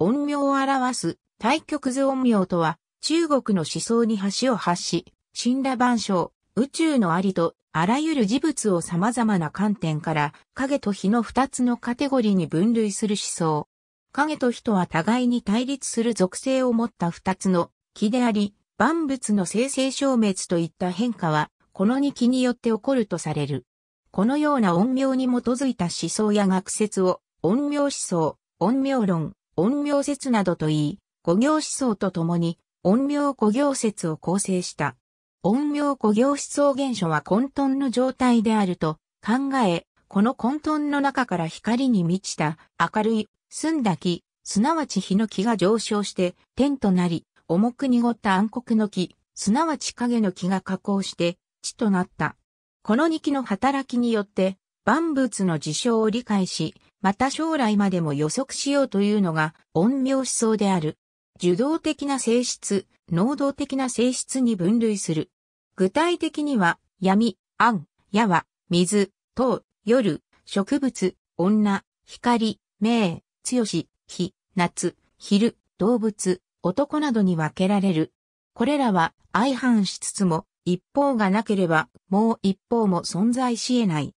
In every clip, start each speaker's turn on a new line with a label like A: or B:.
A: 音名を表す対極図音名とは、中国の思想に橋を発し、神羅万象、宇宙のありと、あらゆる事物を様々な観点から、影と火の二つのカテゴリーに分類する思想。影と火とは互いに対立する属性を持った二つの木であり、万物の生成消滅といった変化は、この二気によって起こるとされる。このような音名に基づいた思想や学説を、音名思想、音名論、音陽説などといい、五行思想とともに、音陽五行説を構成した。音陽五行思想現象は混沌の状態であると考え、この混沌の中から光に満ちた明るい、澄んだ木、すなわち日の木が上昇して天となり、重く濁った暗黒の木、すなわち影の木が加工して地となった。この二木の働きによって、万物の事象を理解し、また将来までも予測しようというのが陰陽思想である。受動的な性質、能動的な性質に分類する。具体的には、闇、暗、矢は、水、灯、夜、植物、女、光、明、強し、日、夏、昼、動物、男などに分けられる。これらは相反しつつも、一方がなければもう一方も存在し得ない。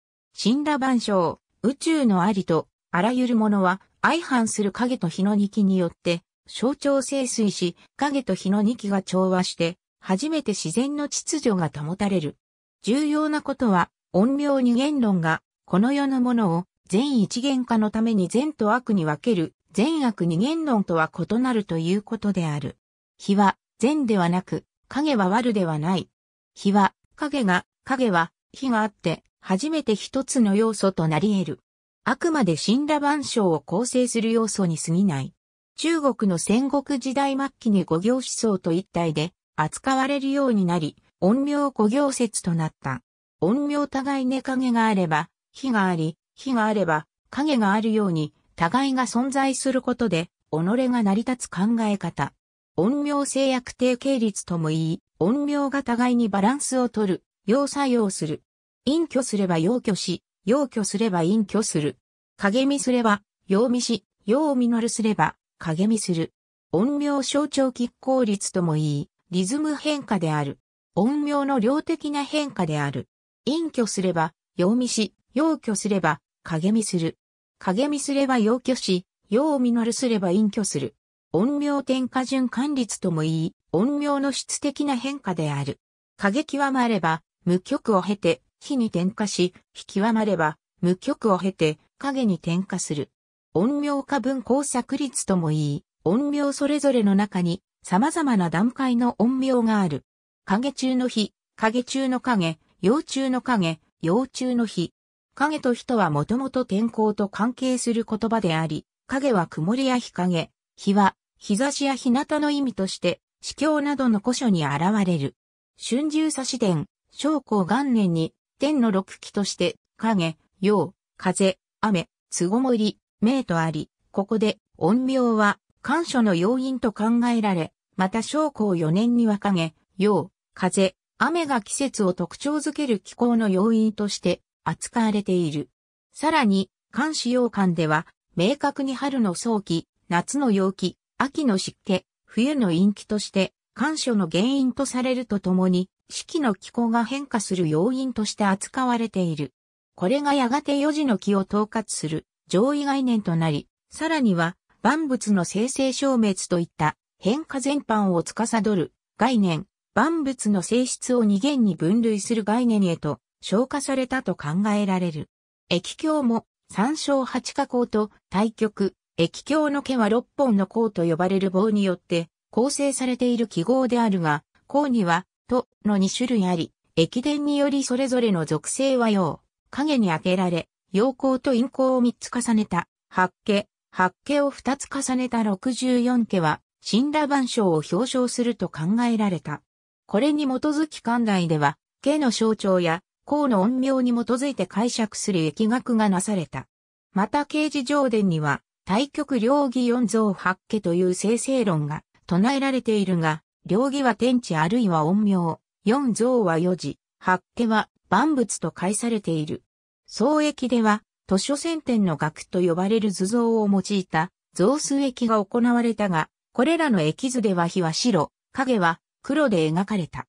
A: んだ万象、宇宙のありと、あらゆるものは、相反する影と日の二気によって、象徴清水し、影と日の二気が調和して、初めて自然の秩序が保たれる。重要なことは、陰陽二元論が、この世のものを、善一元化のために善と悪に分ける、善悪二元論とは異なるということである。日は、善ではなく、影は悪ではない。日は、影が、影は、日があって、初めて一つの要素となり得る。あくまで神羅万象を構成する要素に過ぎない。中国の戦国時代末期に五行思想と一体で扱われるようになり、陰陽五行説となった。陰陽互いに影があれば、火があり、火があれば、影があるように、互いが存在することで、己が成り立つ考え方。陰陽制約定系律とも言い、陰陽が互いにバランスを取る、要作用する。隠居すれば要居し、要居すれば隠居する。影見すれば、要見し、要を実るすれば、影見する。音量象徴拮抗率ともいい、リズム変化である。音量の量的な変化である。隠居すれば、要見し、陽居すれば、影見する。影見すれば陽居し、陽を実るすれば隠居する。音量転化循環率ともいい、音量の質的な変化である。影極まれば、無極を経て、火に点火し、きわまれば、無極を経て、影に点火する。音苗化分工作率ともいい、音苗それぞれの中に、様々な段階の音苗がある。影中の火、影中の影、幼虫の影、幼虫の火。影と火とはもともと天候と関係する言葉であり、影は曇りや日陰、日は日差しや日向の意味として、死境などの古書に現れる。春秋差し伝、昭光元年に天の六気として、影、陽、風、雨、つごもり、名とあり、ここで、恩名は、感所の要因と考えられ、また将校四年には影、陽、風、雨が季節を特徴づける気候の要因として扱われている。さらに、感詩洋館では、明確に春の早期、夏の陽気、秋の湿気、冬の陰気として干渉の原因とされるとともに、四季の気候が変化する要因として扱われている。これがやがて四時の気を統括する上位概念となり、さらには万物の生成消滅といった変化全般を司る概念、万物の性質を二元に分類する概念へと消化されたと考えられる。液鏡も三章八加工と対極、液鏡の毛は六本の甲と呼ばれる棒によって構成されている記号であるが、項には、との2種類あり、駅伝によりそれぞれの属性は陽、影に開けられ、陽光と陰光を3つ重ねた、八家、八家を2つ重ねた64家は、神羅万象を表彰すると考えられた。これに基づき館内では、家の象徴や、項の音名に基づいて解釈する疫学がなされた。また刑事上伝には、対極両義四蔵八家という生成論が唱えられているが、両義は天地あるいは陰陽、四像は四字、八家は万物と解されている。創益では、図書選典の学と呼ばれる図像を用いた、像数益が行われたが、これらの液図では火は白、影は黒で描かれた。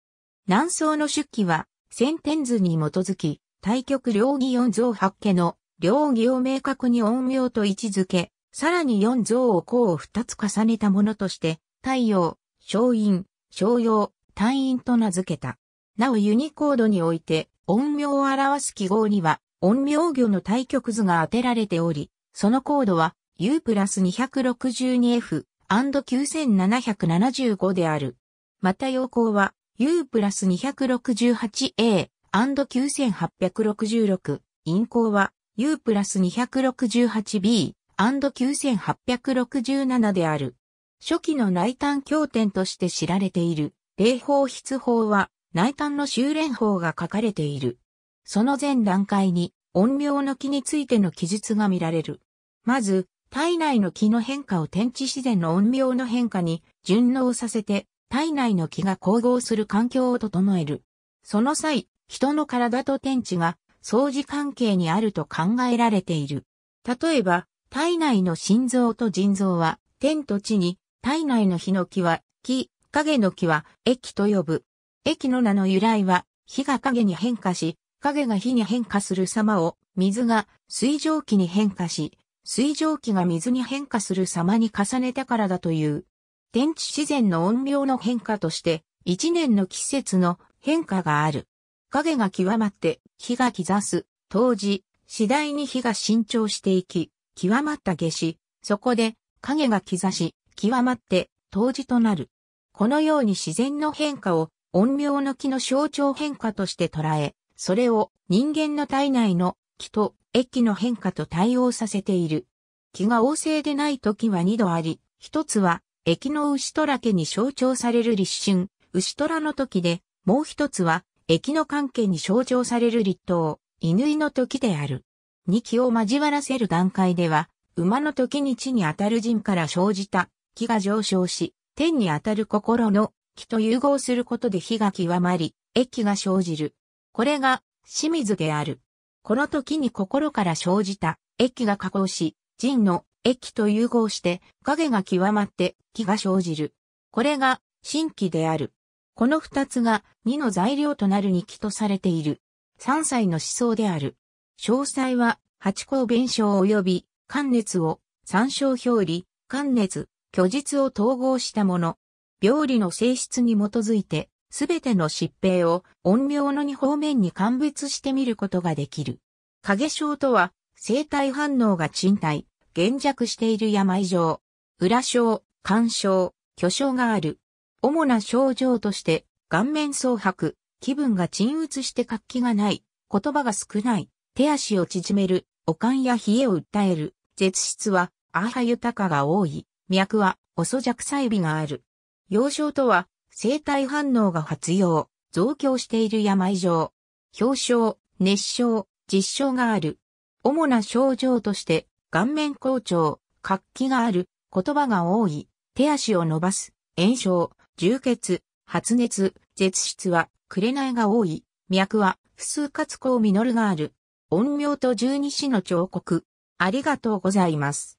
A: 南宋の出記は、先天図に基づき、対極両義四像八家の両義を明確に音妙と位置づけ、さらに四像を項を二つ重ねたものとして、太陽、小陰、小陽、単陰と名付けた。なおユニコードにおいて、音名を表す記号には、音名魚の対極図が当てられており、そのコードは U プラス 262F&9775 である。また陽光は U プラス 268A&9866、陰光は U プラス 268B&9867 である。初期の内丹経典として知られている、霊法筆法は、内丹の修練法が書かれている。その前段階に、陰陽の気についての記述が見られる。まず、体内の気の変化を天地自然の陰陽の変化に順応させて、体内の気が光合する環境を整える。その際、人の体と天地が相似関係にあると考えられている。例えば、体内の心臓と腎臓は天と地に体内の日の木は、木、影の木は、液と呼ぶ。液の名の由来は、火が影に変化し、影が火に変化する様を、水が水蒸気に変化し、水蒸気が水に変化する様に重ねたからだという。天地自然の音量の変化として、一年の季節の変化がある。影が極まって、火が刻す、当時、次第に火が伸長していき、極まった下し、そこで、影が刻し、極まって、冬至となる。このように自然の変化を、陰陽の気の象徴変化として捉え、それを人間の体内の気と液の変化と対応させている。気が旺盛でない時は二度あり、一つは液の牛虎家に象徴される立春、牛虎の時で、もう一つは液の関係に象徴される立冬、乾の時である。二気を交わらせる段階では、馬の時に地にあたる人から生じた気が上昇し、天にあたる心の気と融合することで火が極まり、液が生じる。これが清水である。この時に心から生じた液が加工し、人の液と融合して影が極まって気が生じる。これが新気である。この二つが二の材料となるに気とされている。三歳の思想である。詳細は八個弁償及び寒熱を三章表裏、寒熱、虚実を統合したもの。病理の性質に基づいて、すべての疾病を陰陽の二方面に鑑別してみることができる。影症とは、生体反応が賃貸、減弱している病状、裏症、干症、巨症がある。主な症状として、顔面蒼白、気分が沈鬱して活気がない、言葉が少ない、手足を縮める、悪寒や冷えを訴える、絶質は、あは豊かが多い。脈は、遅弱細微がある。幼少とは、生体反応が発用、増強している病状、表症、熱症、実症がある。主な症状として、顔面好調、活気がある、言葉が多い、手足を伸ばす、炎症、充血、発熱、絶質は、紅が多い、脈は、不数かつ光実がある。陰陽と十二子の彫刻。ありがとうございます。